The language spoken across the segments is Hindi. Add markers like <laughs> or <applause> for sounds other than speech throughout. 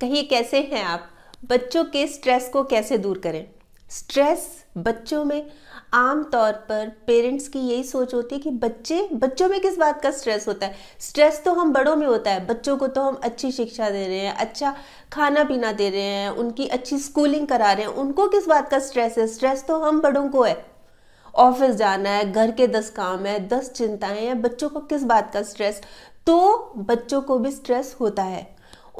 कहिए कैसे हैं आप बच्चों के स्ट्रेस को कैसे दूर करें स्ट्रेस बच्चों में आम तौर पर पेरेंट्स की यही सोच होती है कि बच्चे बच्चों में किस बात का स्ट्रेस होता है स्ट्रेस तो हम बड़ों में होता है बच्चों को तो हम अच्छी शिक्षा दे रहे हैं अच्छा खाना पीना दे रहे हैं उनकी अच्छी स्कूलिंग करा रहे हैं उनको किस बात का स्ट्रेस है स्ट्रेस तो हम बड़ों को है ऑफिस जाना है घर के दस काम है दस चिंताएं हैं बच्चों को किस बात का स्ट्रेस तो बच्चों को भी स्ट्रेस होता है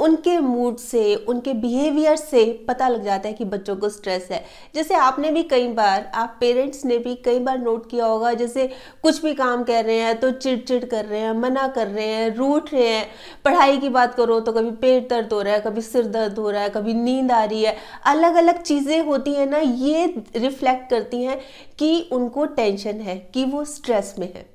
उनके मूड से उनके बिहेवियर से पता लग जाता है कि बच्चों को स्ट्रेस है जैसे आपने भी कई बार आप पेरेंट्स ने भी कई बार नोट किया होगा जैसे कुछ भी काम कर रहे हैं तो चिड़चिड़ कर रहे हैं मना कर रहे हैं रूठ रहे हैं पढ़ाई की बात करो तो कभी पेट दर्द हो रहा है कभी सिर दर्द हो रहा है कभी नींद आ रही है अलग अलग चीज़ें होती हैं ना ये रिफ्लेक्ट करती हैं कि उनको टेंशन है कि वो स्ट्रेस में है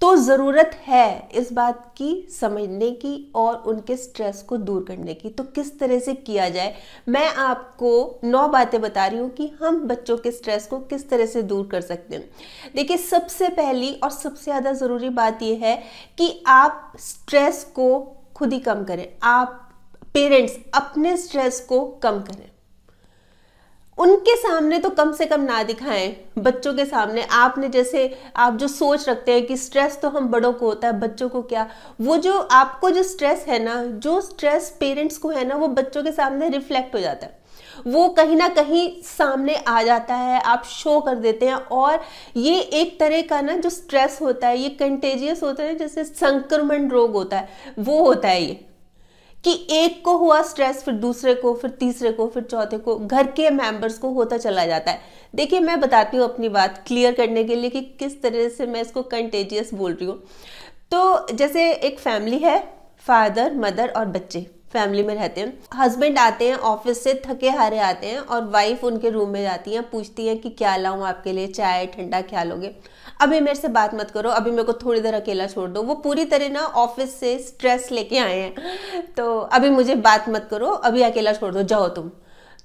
तो ज़रूरत है इस बात की समझने की और उनके स्ट्रेस को दूर करने की तो किस तरह से किया जाए मैं आपको नौ बातें बता रही हूँ कि हम बच्चों के स्ट्रेस को किस तरह से दूर कर सकते हैं देखिए सबसे पहली और सबसे ज़्यादा ज़रूरी बात यह है कि आप स्ट्रेस को खुद ही कम करें आप पेरेंट्स अपने स्ट्रेस को कम करें उनके सामने तो कम से कम ना दिखाएं बच्चों के सामने आपने जैसे आप जो सोच रखते हैं कि स्ट्रेस तो हम बड़ों को होता है बच्चों को क्या वो जो आपको जो स्ट्रेस है ना जो स्ट्रेस पेरेंट्स को है ना वो बच्चों के सामने रिफ्लेक्ट हो जाता है वो कहीं ना कहीं सामने आ जाता है आप शो कर देते हैं और ये एक तरह का ना जो स्ट्रेस होता है ये कंटेजियस होता है जैसे संक्रमण रोग होता है वो होता है ये कि एक को हुआ स्ट्रेस फिर दूसरे को फिर तीसरे को फिर चौथे को घर के मेंबर्स को होता चला जाता है देखिए मैं बताती हूँ अपनी बात क्लियर करने के लिए कि किस तरह से मैं इसको कंटेजियस बोल रही हूँ तो जैसे एक फैमिली है फादर मदर और बच्चे फैमिली में रहते हैं हस्बैंड आते हैं ऑफिस से थके हारे आते हैं और वाइफ उनके रूम में जाती हैं पूछती हैं कि क्या लाऊं आपके लिए चाय ठंडा क्या लोगे अभी मेरे से बात मत करो अभी मेरे को थोड़ी देर अकेला छोड़ दो वो पूरी तरह ना ऑफिस से स्ट्रेस लेके आए हैं तो अभी मुझे बात मत करो अभी अकेला छोड़ दो जाओ तुम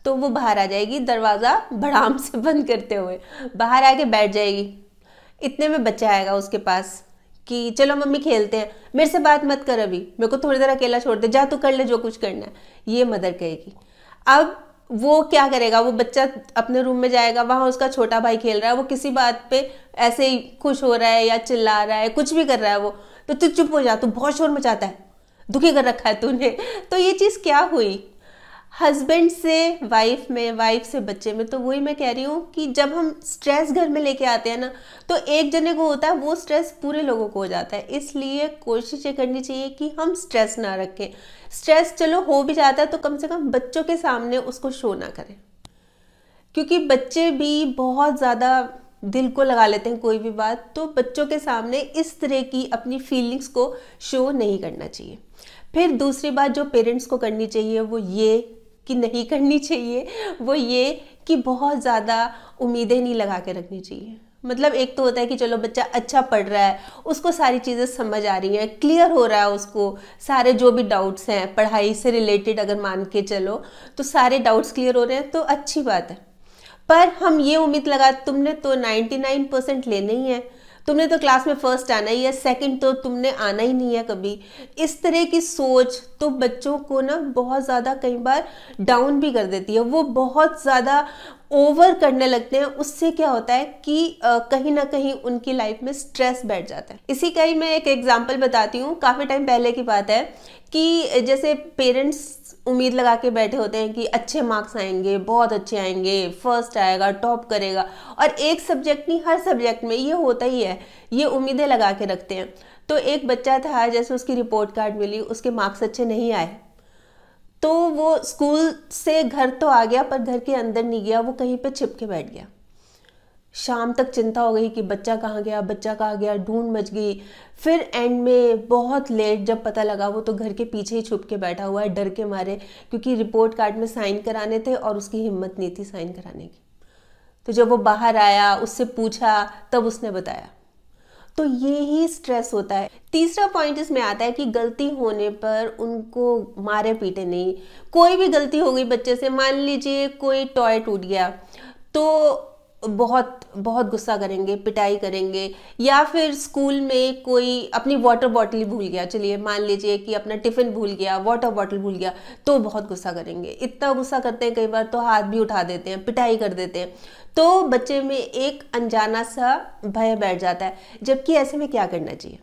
तो वो बाहर आ जाएगी दरवाज़ा भड़ाम से बंद करते हुए बाहर आके बैठ जाएगी इतने में बच्चा आएगा उसके पास कि चलो मम्मी खेलते हैं मेरे से बात मत कर अभी मेरे को थोड़ी देर अकेला छोड़ दे जा तू कर ले जो कुछ करना है ये मदर कहेगी अब वो क्या करेगा वो बच्चा अपने रूम में जाएगा वहाँ उसका छोटा भाई खेल रहा है वो किसी बात पे ऐसे ही खुश हो रहा है या चिल्ला रहा है कुछ भी कर रहा है वो तो तू चुप हो जा तू बहुत शोर मचाता है दुखी कर रखा है तूने तो ये चीज़ क्या हुई हस्बैंड से वाइफ में वाइफ से बच्चे में तो वही मैं कह रही हूँ कि जब हम स्ट्रेस घर में लेके आते हैं ना तो एक जने को होता है वो स्ट्रेस पूरे लोगों को हो जाता है इसलिए कोशिश ये करनी चाहिए कि हम स्ट्रेस ना रखें स्ट्रेस चलो हो भी जाता है तो कम से कम बच्चों के सामने उसको शो ना करें क्योंकि बच्चे भी बहुत ज़्यादा दिल को लगा लेते हैं कोई भी बात तो बच्चों के सामने इस तरह की अपनी फीलिंग्स को शो नहीं करना चाहिए फिर दूसरी बात जो पेरेंट्स को करनी चाहिए वो ये कि नहीं करनी चाहिए वो ये कि बहुत ज़्यादा उम्मीदें नहीं लगा के रखनी चाहिए मतलब एक तो होता है कि चलो बच्चा अच्छा पढ़ रहा है उसको सारी चीज़ें समझ आ रही हैं क्लियर हो रहा है उसको सारे जो भी डाउट्स हैं पढ़ाई से रिलेटेड अगर मान के चलो तो सारे डाउट्स क्लियर हो रहे हैं तो अच्छी बात है पर हम ये उम्मीद लगा तुमने तो 99 परसेंट लेने ही है तुमने तो क्लास में फर्स्ट आना ही है सेकंड तो तुमने आना ही नहीं है कभी इस तरह की सोच तो बच्चों को ना बहुत ज़्यादा कई बार डाउन भी कर देती है वो बहुत ज़्यादा ओवर करने लगते हैं उससे क्या होता है कि कहीं ना कहीं उनकी लाइफ में स्ट्रेस बैठ जाता है इसी का ही मैं एक एग्जांपल बताती हूँ काफ़ी टाइम पहले की बात है कि जैसे पेरेंट्स उम्मीद लगा के बैठे होते हैं कि अच्छे मार्क्स आएंगे बहुत अच्छे आएंगे फर्स्ट आएगा टॉप करेगा और एक सब्जेक्ट नहीं हर सब्जेक्ट में ये होता ही है ये उम्मीदें लगा के रखते हैं तो एक बच्चा था जैसे उसकी रिपोर्ट कार्ड मिली उसके मार्क्स अच्छे नहीं आए तो वो स्कूल से घर तो आ गया पर घर के अंदर नहीं गया वो कहीं पे छिप के बैठ गया शाम तक चिंता हो गई कि बच्चा कहाँ गया बच्चा कहाँ गया ढूंढ मच गई फिर एंड में बहुत लेट जब पता लगा वो तो घर के पीछे ही छुप के बैठा हुआ है डर के मारे क्योंकि रिपोर्ट कार्ड में साइन कराने थे और उसकी हिम्मत नहीं थी साइन कराने की तो जब वो बाहर आया उससे पूछा तब उसने बताया तो ये ही स्ट्रेस होता है तीसरा पॉइंट इसमें आता है कि गलती होने पर उनको मारे पीटे नहीं कोई भी गलती हो गई बच्चे से मान लीजिए कोई टॉय टूट गया तो बहुत बहुत गुस्सा करेंगे पिटाई करेंगे या फिर स्कूल में कोई अपनी वाटर बॉटल भूल गया चलिए मान लीजिए कि अपना टिफ़िन भूल गया वाटर बॉटल भूल गया तो बहुत गुस्सा करेंगे इतना गुस्सा करते हैं कई बार तो हाथ भी उठा देते हैं पिटाई कर देते हैं तो बच्चे में एक अनजाना सा भय बैठ जाता है जबकि ऐसे में क्या करना चाहिए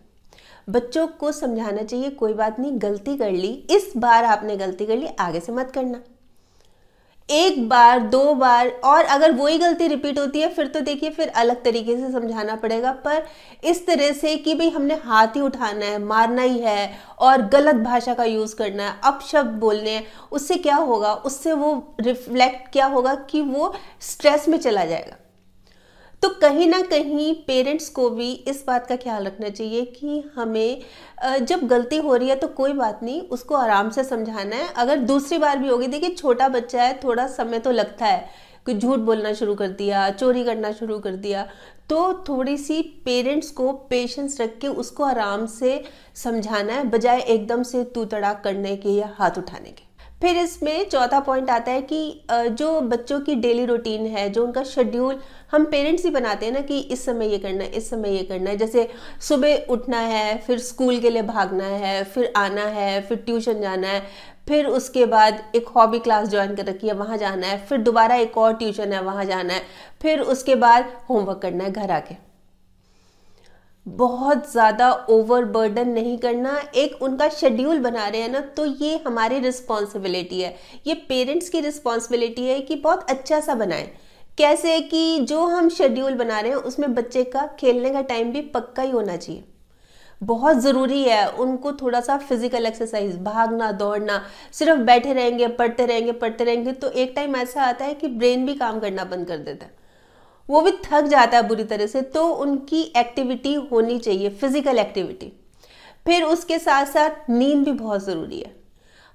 बच्चों को समझाना चाहिए कोई बात नहीं गलती कर ली इस बार आपने गलती कर ली आगे से मत करना एक बार दो बार और अगर वही गलती रिपीट होती है फिर तो देखिए फिर अलग तरीके से समझाना पड़ेगा पर इस तरह से कि भाई हमने हाथ ही उठाना है मारना ही है और गलत भाषा का यूज़ करना है अपशब्द बोलने हैं उससे क्या होगा उससे वो रिफ्लेक्ट क्या होगा कि वो स्ट्रेस में चला जाएगा तो कहीं ना कहीं पेरेंट्स को भी इस बात का ख्याल रखना चाहिए कि हमें जब गलती हो रही है तो कोई बात नहीं उसको आराम से समझाना है अगर दूसरी बार भी होगी देखिए छोटा बच्चा है थोड़ा समय तो लगता है कि झूठ बोलना शुरू कर दिया चोरी करना शुरू कर दिया तो थोड़ी सी पेरेंट्स को पेशेंस रख के उसको आराम से समझाना है बजाय एकदम से तू तड़ाक करने के या हाथ उठाने के फिर इसमें चौथा पॉइंट आता है कि जो बच्चों की डेली रूटीन है जो उनका शेड्यूल हम पेरेंट्स ही बनाते हैं ना कि इस समय ये करना है इस समय ये करना है जैसे सुबह उठना है फिर स्कूल के लिए भागना है फिर आना है फिर ट्यूशन जाना है फिर उसके बाद एक हॉबी क्लास ज्वाइन कर रखी है वहाँ जाना है फिर दोबारा एक और ट्यूशन है वहाँ जाना है फिर उसके बाद होमवर्क करना है घर आके बहुत ज़्यादा ओवरबर्डन नहीं करना एक उनका शेड्यूल बना रहे हैं ना तो ये हमारी रिस्पॉन्सिबिलिटी है ये पेरेंट्स की रिस्पॉन्सिबिलिटी है कि बहुत अच्छा सा बनाएं कैसे कि जो हम शेड्यूल बना रहे हैं उसमें बच्चे का खेलने का टाइम भी पक्का ही होना चाहिए बहुत ज़रूरी है उनको थोड़ा सा फिजिकल एक्सरसाइज भागना दौड़ना सिर्फ बैठे रहेंगे पढ़ते रहेंगे पढ़ते रहेंगे तो एक टाइम ऐसा आता है कि ब्रेन भी काम करना बंद कर देता है वो भी थक जाता है बुरी तरह से तो उनकी एक्टिविटी होनी चाहिए फिजिकल एक्टिविटी फिर उसके साथ साथ नींद भी बहुत ज़रूरी है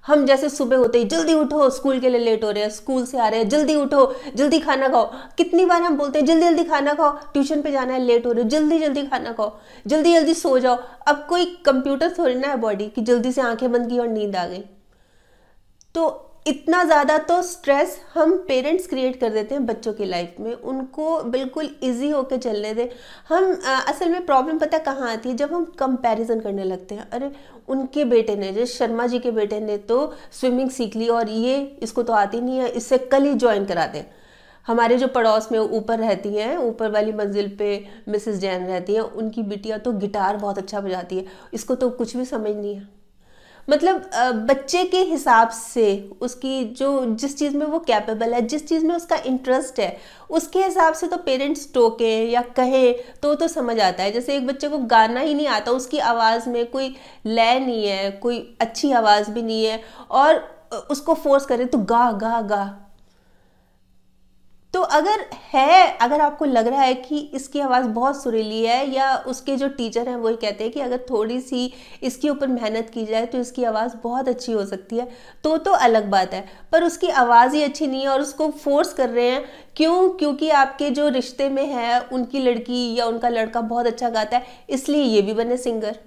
हम जैसे सुबह होते ही जल्दी उठो स्कूल के लिए लेट हो रहे हैं स्कूल से आ रहे हैं जल्दी उठो जल्दी खाना खाओ कितनी बार हम बोलते हैं जल्दी जल्दी खाना खाओ ट्यूशन पे जाना है लेट हो रहे हो जल्दी जल्दी खाना खाओ जल्दी जल्दी सो जाओ अब कोई कंप्यूटर थोड़ी ना है बॉडी कि जल्दी से आंखें बंद की और नींद आ गई तो इतना ज़्यादा तो स्ट्रेस हम पेरेंट्स क्रिएट कर देते हैं बच्चों की लाइफ में उनको बिल्कुल इजी होकर चलने दें हम आ, असल में प्रॉब्लम पता कहाँ आती है जब हम कंपैरिजन करने लगते हैं अरे उनके बेटे ने जैसे शर्मा जी के बेटे ने तो स्विमिंग सीख ली और ये इसको तो आती नहीं है इससे कल ही ज्वाइन करा दें हमारे जो पड़ोस में ऊपर रहती हैं ऊपर वाली मंजिल पे मिसेस जैन रहती हैं उनकी बिटिया तो गिटार बहुत अच्छा बजाती है इसको तो कुछ भी समझ नहीं है मतलब बच्चे के हिसाब से उसकी जो जिस चीज़ में वो कैपेबल है जिस चीज़ में उसका इंटरेस्ट है उसके हिसाब से तो पेरेंट्स टोके या कहे तो तो समझ आता है जैसे एक बच्चे को गाना ही नहीं आता उसकी आवाज़ में कोई लय नहीं है कोई अच्छी आवाज़ भी नहीं है और उसको फोर्स करें तो गा गा गा तो अगर है अगर आपको लग रहा है कि इसकी आवाज़ बहुत सुरीली है या उसके जो टीचर हैं वही कहते हैं कि अगर थोड़ी सी इसके ऊपर मेहनत की जाए तो इसकी आवाज़ बहुत अच्छी हो सकती है तो तो अलग बात है पर उसकी आवाज़ ही अच्छी नहीं है और उसको फोर्स कर रहे हैं क्यों क्योंकि आपके जो रिश्ते में है उनकी लड़की या उनका लड़का बहुत अच्छा गाता है इसलिए ये भी बने सिंगर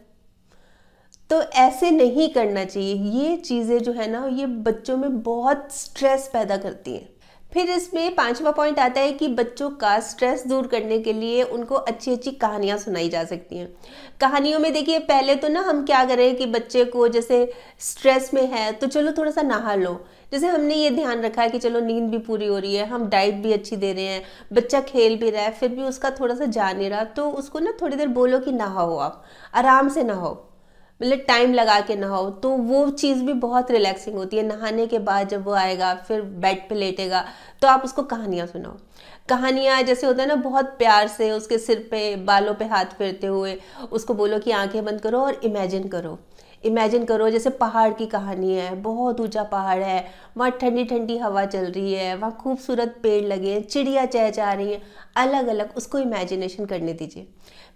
तो ऐसे नहीं करना चाहिए ये चीज़ें जो है ना ये बच्चों में बहुत स्ट्रेस पैदा करती हैं फिर इसमें पांचवा पॉइंट आता है कि बच्चों का स्ट्रेस दूर करने के लिए उनको अच्छी अच्छी कहानियाँ सुनाई जा सकती हैं कहानियों में देखिए पहले तो ना हम क्या करें कि बच्चे को जैसे स्ट्रेस में है तो चलो थोड़ा सा नहा लो जैसे हमने ये ध्यान रखा है कि चलो नींद भी पूरी हो रही है हम डाइट भी अच्छी दे रहे हैं बच्चा खेल भी रहा है फिर भी उसका थोड़ा सा जा नहीं रहा तो उसको ना थोड़ी देर बोलो कि नहाओ आप आराम से नहाओ मतलब टाइम लगा के नहाओ तो वो चीज़ भी बहुत रिलैक्सिंग होती है नहाने के बाद जब वो आएगा फिर बेड पे लेटेगा तो आप उसको कहानियाँ सुनाओ कहानियाँ जैसे होता है ना बहुत प्यार से उसके सिर पे बालों पे हाथ फेरते हुए उसको बोलो कि आंखें बंद करो और इमेजिन करो इमेजिन करो जैसे पहाड़ की कहानी है बहुत ऊंचा पहाड़ है वहाँ ठंडी ठंडी हवा चल रही है वहाँ खूबसूरत पेड़ लगे हैं चिड़िया चहचा रही हैं अलग अलग उसको इमेजिनेशन करने दीजिए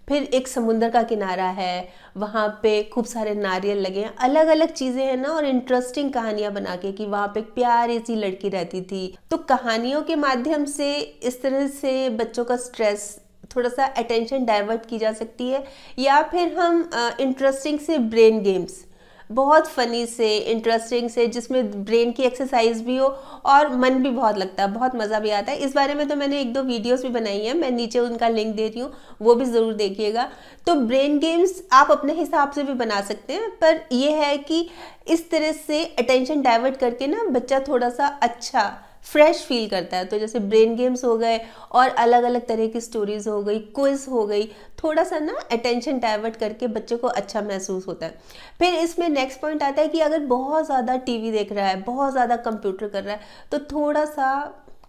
फिर एक समुंदर का किनारा है वहाँ पे खूब सारे नारियल लगे हैं अलग अलग चीज़ें हैं ना और इंटरेस्टिंग कहानियाँ बना के कि वहाँ पे एक प्यारी सी लड़की रहती थी तो कहानियों के माध्यम से इस तरह से बच्चों का स्ट्रेस थोड़ा सा अटेंशन डाइवर्ट की जा सकती है या फिर हम इंटरेस्टिंग से ब्रेन गेम्स बहुत फ़नी से इंटरेस्टिंग से जिसमें ब्रेन की एक्सरसाइज भी हो और मन भी बहुत लगता है बहुत मज़ा भी आता है इस बारे में तो मैंने एक दो वीडियोस भी बनाई हैं मैं नीचे उनका लिंक दे रही हूँ वो भी ज़रूर देखिएगा तो ब्रेन गेम्स आप अपने हिसाब से भी बना सकते हैं पर यह है कि इस तरह से अटेंशन डाइवर्ट करके ना बच्चा थोड़ा सा अच्छा फ्रेश फील करता है तो जैसे ब्रेन गेम्स हो गए और अलग अलग तरह की स्टोरीज हो गई क्विज हो गई थोड़ा सा ना अटेंशन डाइवर्ट करके बच्चे को अच्छा महसूस होता है फिर इसमें नेक्स्ट पॉइंट आता है कि अगर बहुत ज़्यादा टीवी देख रहा है बहुत ज़्यादा कंप्यूटर कर रहा है तो थोड़ा सा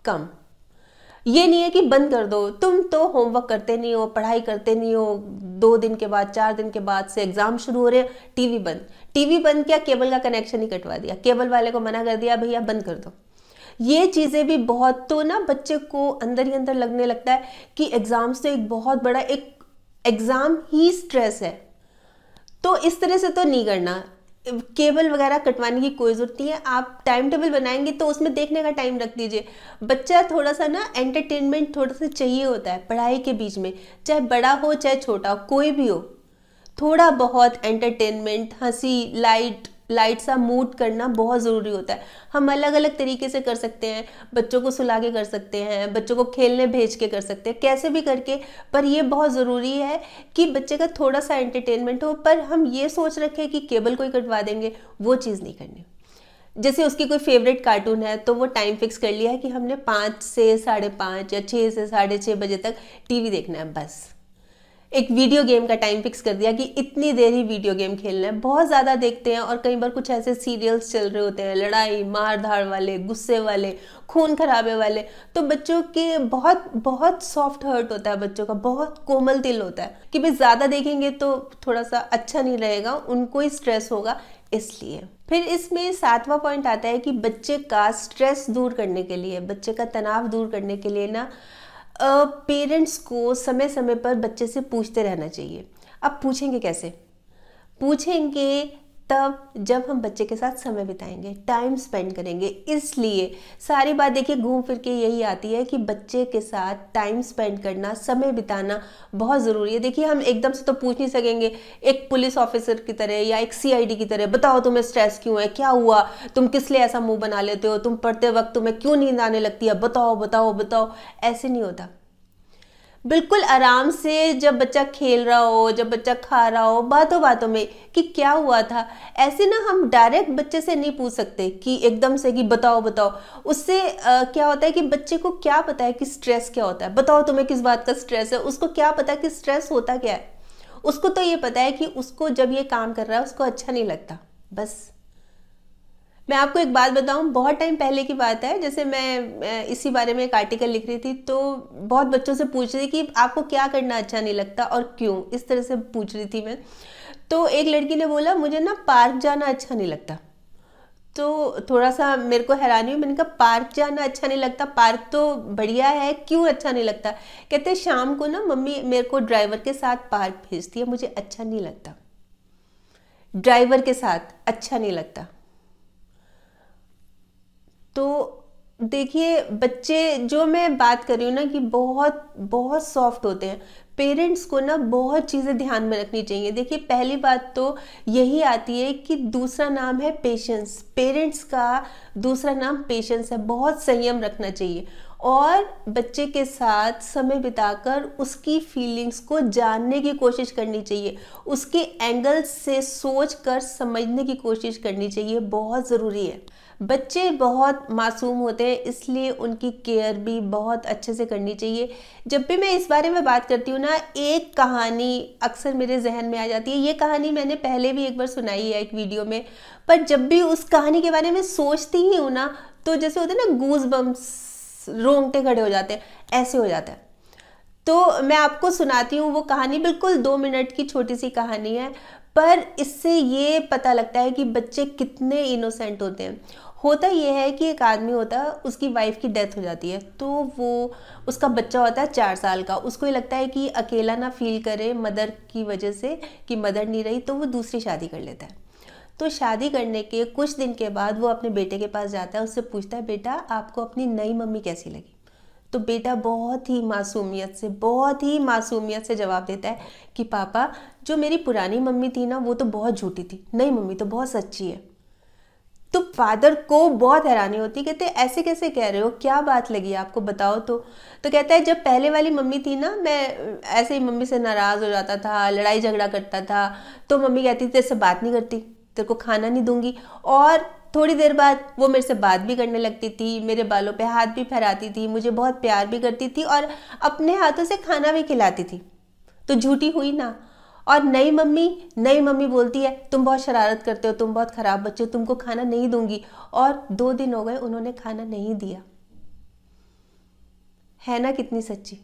कम ये नहीं है कि बंद कर दो तुम तो होमवर्क करते नहीं हो पढ़ाई करते नहीं हो दो दिन के बाद चार दिन के बाद से एग्जाम शुरू हो रहे हैं टीवी बंद टीवी बंद किया केबल का कनेक्शन ही कटवा दिया केबल वाले को मना कर दिया भैया बंद कर दो ये चीज़ें भी बहुत तो ना बच्चे को अंदर ही अंदर लगने लगता है कि एग्ज़ाम से एक बहुत बड़ा एक एग्ज़ाम ही स्ट्रेस है तो इस तरह से तो नहीं करना केबल वगैरह कटवाने की कोई ज़रूरत नहीं है आप टाइम टेबल बनाएंगे तो उसमें देखने का टाइम रख दीजिए बच्चा थोड़ा सा ना एंटरटेनमेंट थोड़ा सा चाहिए होता है पढ़ाई के बीच में चाहे बड़ा हो चाहे छोटा हो कोई भी हो थोड़ा बहुत एंटरटेनमेंट हंसी लाइट लाइट सा मूड करना बहुत ज़रूरी होता है हम अलग अलग तरीके से कर सकते हैं बच्चों को सुला के कर सकते हैं बच्चों को खेलने भेज के कर सकते हैं कैसे भी करके पर यह बहुत ज़रूरी है कि बच्चे का थोड़ा सा एंटरटेनमेंट हो पर हम ये सोच रखें कि केबल को ही कटवा देंगे वो चीज़ नहीं करनी जैसे उसकी कोई फेवरेट कार्टून है तो वो टाइम फिक्स कर लिया है कि हमने पाँच से साढ़े पाँच या छः से साढ़े छः बजे तक टीवी देखना है बस एक वीडियो गेम का टाइम फिक्स कर दिया कि इतनी देर ही वीडियो गेम खेलना है बहुत ज़्यादा देखते हैं और कई बार कुछ ऐसे सीरियल्स चल रहे होते हैं लड़ाई मार धाड़ वाले गुस्से वाले खून खराबे वाले तो बच्चों के बहुत बहुत सॉफ्ट हर्ट होता है बच्चों का बहुत कोमल दिल होता है कि भाई ज़्यादा देखेंगे तो थोड़ा सा अच्छा नहीं रहेगा उनको ही स्ट्रेस होगा इसलिए फिर इसमें सातवां पॉइंट आता है कि बच्चे का स्ट्रेस दूर करने के लिए बच्चे का तनाव दूर करने के लिए ना पेरेंट्स को समय समय पर बच्चे से पूछते रहना चाहिए अब पूछेंगे कैसे पूछेंगे तब जब हम बच्चे के साथ समय बिताएंगे टाइम स्पेंड करेंगे इसलिए सारी बात देखिए घूम फिर के यही आती है कि बच्चे के साथ टाइम स्पेंड करना समय बिताना बहुत ज़रूरी है देखिए हम एकदम से तो पूछ नहीं सकेंगे एक पुलिस ऑफिसर की तरह या एक सीआईडी की तरह बताओ तुम्हें स्ट्रेस क्यों है क्या हुआ तुम किस लिए ऐसा मुँह बना लेते हो तुम पढ़ते वक्त तुम्हें क्यों नींद आने लगती है बताओ बताओ बताओ ऐसे नहीं होता बिल्कुल आराम से जब बच्चा खेल रहा हो जब बच्चा खा रहा हो बातों बातों में कि क्या हुआ था ऐसे ना हम डायरेक्ट बच्चे से नहीं पूछ सकते कि एकदम से कि बताओ बताओ उससे आ, क्या होता है कि बच्चे को क्या पता है कि स्ट्रेस क्या होता है बताओ तुम्हें किस बात का स्ट्रेस है उसको क्या पता है कि स्ट्रेस होता क्या है उसको तो ये पता है कि उसको जब ये काम कर रहा है उसको अच्छा नहीं लगता बस मैं आपको एक बात बताऊं बहुत टाइम पहले की बात है जैसे मैं इसी बारे में एक आर्टिकल लिख रही थी तो बहुत बच्चों से पूछ रही कि आपको क्या करना अच्छा नहीं लगता और क्यों इस तरह से पूछ रही थी मैं तो एक लड़की ने बोला मुझे ना पार्क जाना अच्छा नहीं लगता तो थोड़ा सा मेरे को हैरानी हुई मैंने कहा पार्क जाना अच्छा नहीं लगता पार्क तो बढ़िया है क्यों अच्छा नहीं लगता कहते शाम को ना मम्मी मेरे को ड्राइवर के साथ पार्क भेजती है मुझे अच्छा नहीं लगता ड्राइवर के साथ अच्छा नहीं लगता तो देखिए बच्चे जो मैं बात कर रही हूँ ना कि बहुत बहुत सॉफ्ट होते हैं पेरेंट्स को ना बहुत चीज़ें ध्यान में रखनी चाहिए देखिए पहली बात तो यही आती है कि दूसरा नाम है पेशेंस पेरेंट्स का दूसरा नाम पेशेंस है बहुत संयम रखना चाहिए और बच्चे के साथ समय बिताकर उसकी फीलिंग्स को जानने की कोशिश करनी चाहिए उसके एंगल से सोच कर समझने की कोशिश करनी चाहिए बहुत ज़रूरी है बच्चे बहुत मासूम होते हैं इसलिए उनकी केयर भी बहुत अच्छे से करनी चाहिए जब भी मैं इस बारे में बात करती हूँ ना एक कहानी अक्सर मेरे जहन में आ जाती है ये कहानी मैंने पहले भी एक बार सुनाई है एक वीडियो में पर जब भी उस कहानी के बारे में सोचती ही हूँ ना तो जैसे होते हैं ना गूज बम्स रोंगटे खड़े हो जाते हैं ऐसे हो जाता है तो मैं आपको सुनाती हूँ वो कहानी बिल्कुल दो मिनट की छोटी सी कहानी है पर इससे ये पता लगता है कि बच्चे कितने इनोसेंट होते हैं होता ये है कि एक आदमी होता है उसकी वाइफ की डेथ हो जाती है तो वो उसका बच्चा होता है चार साल का उसको ये लगता है कि अकेला ना फील करे मदर की वजह से कि मदर नहीं रही तो वो दूसरी शादी कर लेता है तो शादी करने के कुछ दिन के बाद वो अपने बेटे के पास जाता है उससे पूछता है बेटा आपको अपनी नई मम्मी कैसी लगी तो बेटा बहुत ही मासूमियत से बहुत ही मासूमियत से जवाब देता है कि पापा जो मेरी पुरानी मम्मी थी ना वो तो बहुत झूठी थी नई मम्मी तो बहुत सच्ची है तो फादर को बहुत हैरानी होती कहते ऐसे कैसे कह रहे हो क्या बात लगी आपको बताओ तो तो कहता है जब पहले वाली मम्मी थी ना मैं ऐसे ही मम्मी से नाराज़ हो जाता था लड़ाई झगड़ा करता था तो मम्मी कहती थी इससे बात नहीं करती तेरे को खाना नहीं दूंगी और थोड़ी देर बाद वो मेरे से बात भी करने लगती थी मेरे बालों पे हाथ भी फहराती थी मुझे बहुत प्यार भी करती थी और अपने हाथों से खाना भी खिलाती थी तो झूठी हुई ना और नई मम्मी नई मम्मी बोलती है तुम बहुत शरारत करते हो तुम बहुत ख़राब बच्चे हो तुमको खाना नहीं दूंगी और दो दिन हो गए उन्होंने खाना नहीं दिया है ना कितनी सच्ची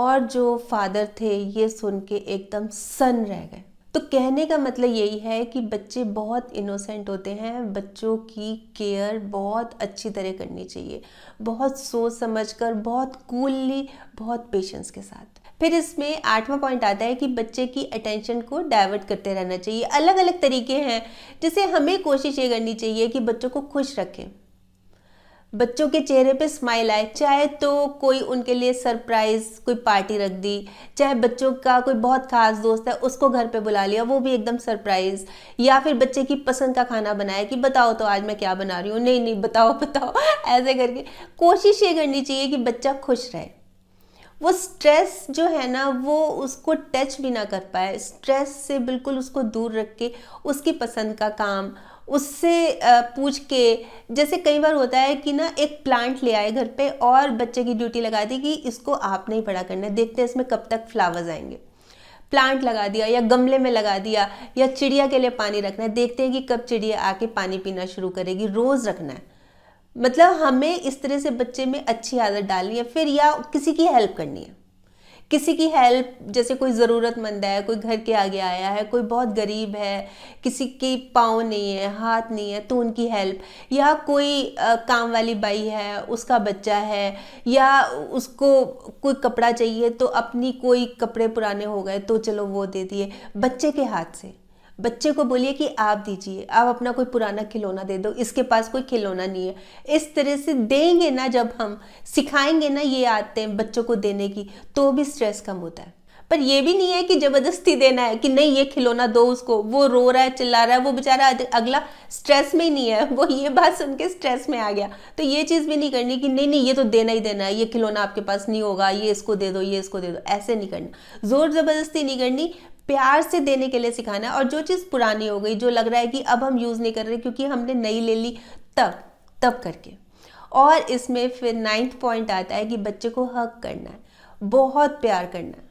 और जो फादर थे ये सुन के एकदम सन रह गए तो कहने का मतलब यही है कि बच्चे बहुत इनोसेंट होते हैं बच्चों की केयर बहुत अच्छी तरह करनी चाहिए बहुत सोच समझ कर बहुत कूलली बहुत पेशेंस के साथ फिर इसमें आठवां पॉइंट आता है कि बच्चे की अटेंशन को डाइवर्ट करते रहना चाहिए अलग अलग तरीके हैं जिसे हमें कोशिश ये करनी चाहिए कि बच्चों को खुश रखें बच्चों के चेहरे पे स्माइल आए चाहे तो कोई उनके लिए सरप्राइज़ कोई पार्टी रख दी चाहे बच्चों का कोई बहुत ख़ास दोस्त है उसको घर पे बुला लिया वो भी एकदम सरप्राइज़ या फिर बच्चे की पसंद का खाना बनाया कि बताओ तो आज मैं क्या बना रही हूँ नहीं नहीं बताओ बताओ <laughs> ऐसे करके कोशिश ये करनी चाहिए कि बच्चा खुश रहे वो स्ट्रेस जो है ना वो उसको टच भी ना कर पाए स्ट्रेस से बिल्कुल उसको दूर रख के उसकी पसंद का काम उससे पूछ के जैसे कई बार होता है कि ना एक प्लांट ले आए घर पे और बच्चे की ड्यूटी लगा दी कि इसको आपने ही बड़ा करना है देखते हैं इसमें कब तक फ्लावर्स आएंगे प्लांट लगा दिया या गमले में लगा दिया या चिड़िया के लिए पानी रखना है देखते हैं कि कब चिड़िया आके पानी पीना शुरू करेगी रोज़ रखना है मतलब हमें इस तरह से बच्चे में अच्छी आदत डालनी है फिर या किसी की हेल्प करनी है किसी की हेल्प जैसे कोई ज़रूरतमंद है कोई घर के आगे आया है कोई बहुत गरीब है किसी के पाँव नहीं है हाथ नहीं है तो उनकी हेल्प या कोई आ, काम वाली बाई है उसका बच्चा है या उसको कोई कपड़ा चाहिए तो अपनी कोई कपड़े पुराने हो गए तो चलो वो दे दिए बच्चे के हाथ से बच्चे को बोलिए कि आप दीजिए आप अपना कोई पुराना खिलौना दे दो इसके पास कोई खिलौना नहीं है इस तरह से देंगे ना जब हम सिखाएंगे ना ये आते हैं बच्चों को देने की तो भी स्ट्रेस कम होता है पर ये भी नहीं है कि जबरदस्ती देना है कि नहीं ये खिलौना दो उसको वो रो रहा है चिल्ला रहा है वो बेचारा अगला स्ट्रेस में ही नहीं है वो ये बात सुन के स्ट्रेस में आ गया तो ये चीज़ भी नहीं करनी कि नहीं नहीं ये तो देना ही देना है ये खिलौना आपके पास नहीं होगा ये इसको दे दो ये इसको दे दो ऐसे नहीं करना ज़ोर ज़बरदस्ती नहीं करनी प्यार से देने के लिए सिखाना और जो चीज़ पुरानी हो गई जो लग रहा है कि अब हम यूज़ नहीं कर रहे क्योंकि हमने नई ले ली तब तब करके और इसमें फिर नाइन्थ पॉइंट आता है कि बच्चे को हक करना है बहुत प्यार करना है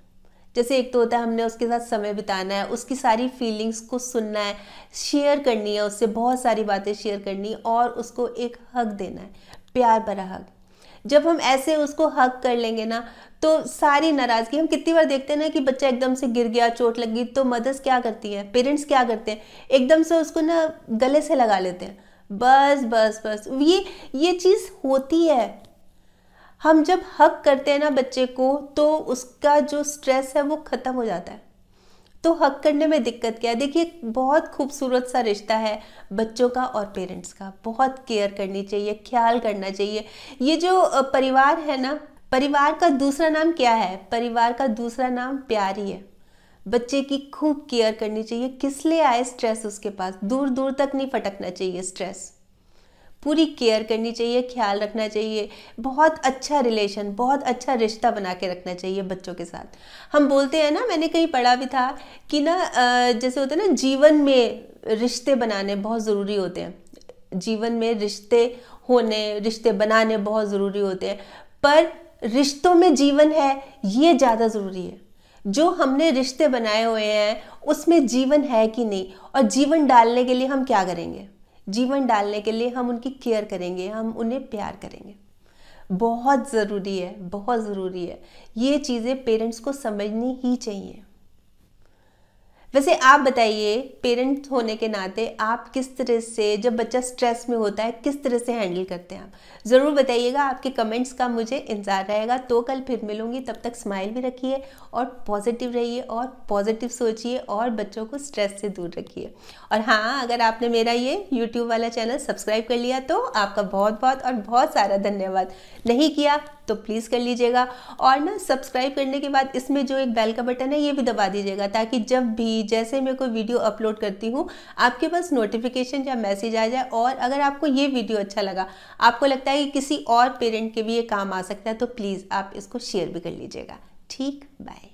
जैसे एक तो होता है हमने उसके साथ समय बिताना है उसकी सारी फीलिंग्स को सुनना है शेयर करनी है उससे बहुत सारी बातें शेयर करनी और उसको एक हक देना है प्यार भरा हक जब हम ऐसे उसको हक कर लेंगे ना तो सारी नाराज़गी हम कितनी बार देखते हैं ना कि बच्चा एकदम से गिर गया चोट लगी तो मदर्स क्या करती है पेरेंट्स क्या करते हैं एकदम से उसको ना गले से लगा लेते हैं बस बस बस ये ये चीज़ होती है हम जब हक करते हैं ना बच्चे को तो उसका जो स्ट्रेस है वो ख़त्म हो जाता है तो हक करने में दिक्कत क्या है देखिए बहुत खूबसूरत सा रिश्ता है बच्चों का और पेरेंट्स का बहुत केयर करनी चाहिए ख्याल करना चाहिए ये जो परिवार है ना परिवार का दूसरा नाम क्या है परिवार का दूसरा नाम प्यार ही है बच्चे की खूब केयर करनी चाहिए किस लिए आए स्ट्रेस उसके पास दूर दूर तक नहीं फटकना चाहिए स्ट्रेस पूरी केयर करनी चाहिए ख्याल रखना चाहिए बहुत अच्छा रिलेशन बहुत अच्छा रिश्ता बना के रखना चाहिए बच्चों के साथ हम बोलते हैं ना मैंने कहीं पढ़ा भी था कि ना जैसे होता है ना जीवन में रिश्ते बनाने बहुत ज़रूरी होते हैं जीवन में रिश्ते होने रिश्ते बनाने बहुत ज़रूरी होते हैं पर रिश्तों में जीवन है ये ज़्यादा ज़रूरी है जो हमने रिश्ते बनाए हुए हैं उसमें जीवन है कि नहीं और जीवन डालने के लिए हम क्या करेंगे जीवन डालने के लिए हम उनकी केयर करेंगे हम उन्हें प्यार करेंगे बहुत ज़रूरी है बहुत ज़रूरी है ये चीज़ें पेरेंट्स को समझनी ही चाहिए वैसे आप बताइए पेरेंट्स होने के नाते आप किस तरह से जब बच्चा स्ट्रेस में होता है किस तरह से हैंडल करते हैं आप ज़रूर बताइएगा आपके कमेंट्स का मुझे इंतज़ार रहेगा तो कल फिर मिलूंगी तब तक स्माइल भी रखिए और पॉजिटिव रहिए और पॉजिटिव सोचिए और बच्चों को स्ट्रेस से दूर रखिए और हाँ अगर आपने मेरा ये यूट्यूब वाला चैनल सब्सक्राइब कर लिया तो आपका बहुत बहुत और बहुत सारा धन्यवाद नहीं किया तो प्लीज़ कर लीजिएगा और ना सब्सक्राइब करने के बाद इसमें जो एक बेल का बटन है ये भी दबा दीजिएगा ताकि जब भी जैसे मैं कोई वीडियो अपलोड करती हूँ आपके पास नोटिफिकेशन या मैसेज आ जाए और अगर आपको ये वीडियो अच्छा लगा आपको लगता है कि किसी और पेरेंट के भी ये काम आ सकता है तो प्लीज़ आप इसको शेयर भी कर लीजिएगा ठीक बाय